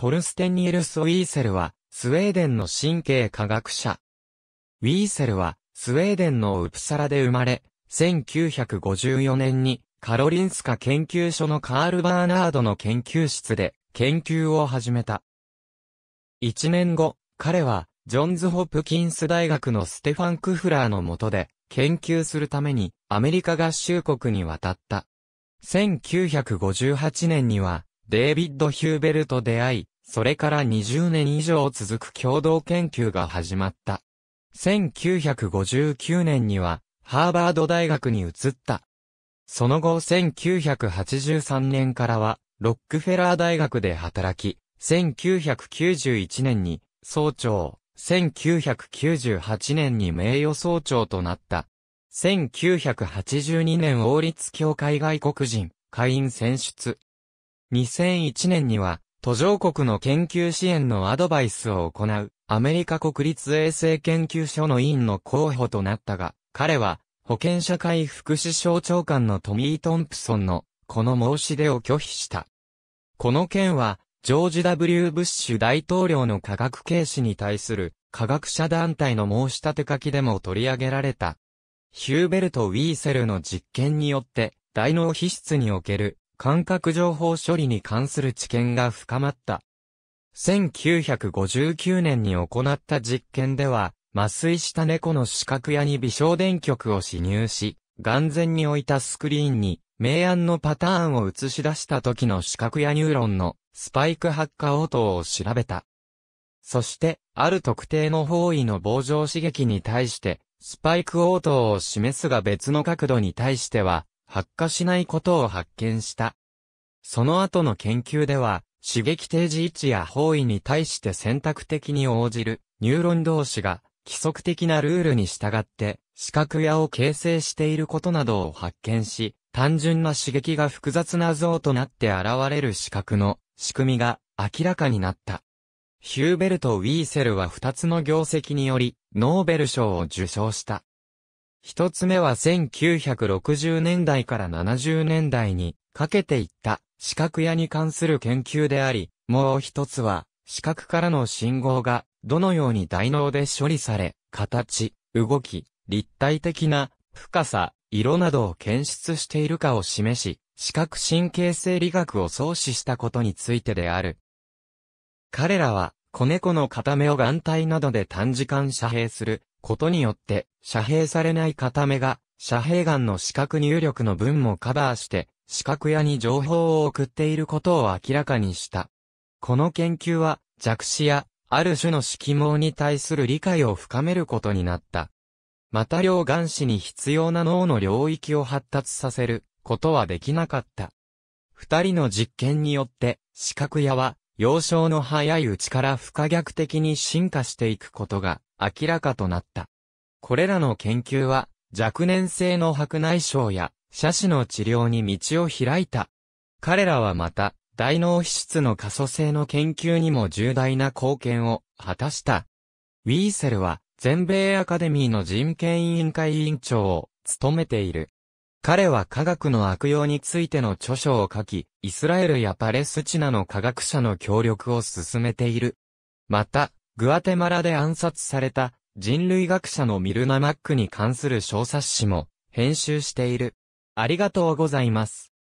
トルステニエルス・ウィーセルは、スウェーデンの神経科学者。ウィーセルは、スウェーデンのウプサラで生まれ、1954年に、カロリンスカ研究所のカール・バーナードの研究室で、研究を始めた。1年後、彼は、ジョンズ・ホプキンス大学のステファン・クフラーの下で、研究するために、アメリカ合衆国に渡った。1958年には、デイビッド・ヒューベルと出会い、それから20年以上続く共同研究が始まった。1959年には、ハーバード大学に移った。その後1983年からは、ロックフェラー大学で働き、1991年に総長、1998年に名誉総長となった。1982年王立協会外国人会員選出。2001年には途上国の研究支援のアドバイスを行う、アメリカ国立衛生研究所の委員の候補となったが、彼は、保健社会福祉省長官のトミー・トンプソンの、この申し出を拒否した。この件は、ジョージ・ W・ ブッシュ大統領の科学軽視に対する、科学者団体の申し立て書きでも取り上げられた。ヒューベルト・ウィーセルの実験によって、大脳皮質における感覚情報処理に関する知見が深まった。1959年に行った実験では、麻酔した猫の視覚屋に微小電極を侵入し、眼前に置いたスクリーンに、明暗のパターンを映し出した時の視覚屋ニューロンのスパイク発火応答を調べた。そして、ある特定の方位の棒状刺激に対して、スパイク応答を示すが別の角度に対しては、発火しないことを発見した。その後の研究では、刺激定時位置や方位に対して選択的に応じるニューロン同士が規則的なルールに従って視覚野を形成していることなどを発見し、単純な刺激が複雑な像となって現れる視覚の仕組みが明らかになった。ヒューベルト・ウィーセルは2つの業績によりノーベル賞を受賞した。一つ目は1960年代から70年代にかけていった視覚屋に関する研究であり、もう一つは視覚からの信号がどのように大脳で処理され、形、動き、立体的な深さ、色などを検出しているかを示し、視覚神経生理学を創始したことについてである。彼らは、子猫の片目を眼帯などで短時間遮蔽する、ことによって、遮蔽されない片目が、遮蔽眼の視覚入力の分もカバーして、視覚屋に情報を送っていることを明らかにした。この研究は、弱視や、ある種の色盲に対する理解を深めることになった。また両眼視に必要な脳の領域を発達させることはできなかった。二人の実験によって、視覚屋は幼少の早いうちから不可逆的に進化していくことが明らかとなった。これらの研究は若年性の白内障や斜視の治療に道を開いた。彼らはまた大脳皮質の可塑性の研究にも重大な貢献を果たした。ウィーセルは全米アカデミーの人権委員会委員長を務めている。彼は科学の悪用についての著書を書き、イスラエルやパレスチナの科学者の協力を進めている。また、グアテマラで暗殺された人類学者のミルナ・マックに関する小冊子も編集している。ありがとうございます。